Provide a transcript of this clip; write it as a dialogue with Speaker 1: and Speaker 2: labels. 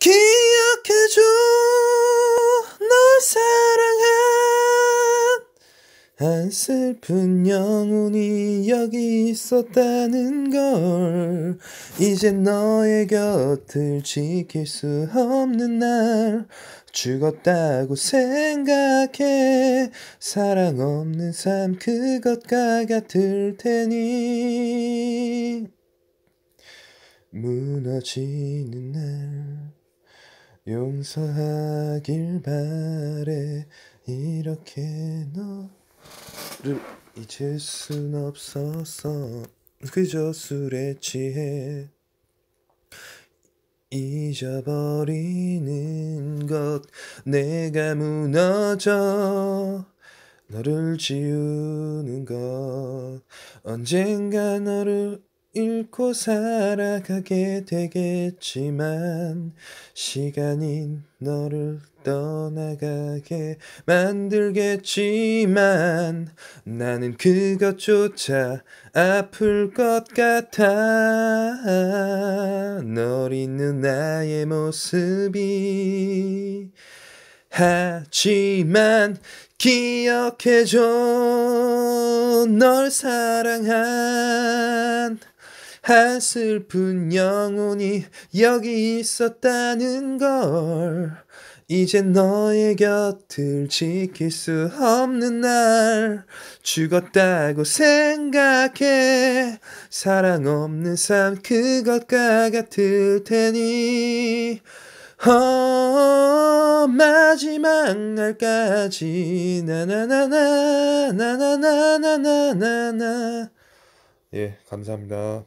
Speaker 1: 기억해줘 널 사랑한 한 슬픈 영혼이 여기 있었다는 걸 이제 너의 곁을 지킬 수 없는 날 죽었다고 생각해 사랑 없는 삶 그것과 같을 테니 무너지는 날 용서하길 바래 이렇게 너를 잊을 순 없었어 그저 술에 취해 잊어버리는 것 내가 무너져 너를 지우는 것 언젠가 너를 잃고 살아가게 되겠지만 시간이 너를 떠나가게 만들겠지만 나는 그것조차 아플 것 같아 널 잊는 나의 모습이 하지만 기억해줘 널 사랑한 아 슬픈 영혼이 여기 있었다는 걸 이제 너의 곁을 지킬 수 없는 날 죽었다고 생각해 사랑 없는 삶 그것과 같을 테니 어, 마지막 날까지 나나나나나나나나나나 예 감사합니다.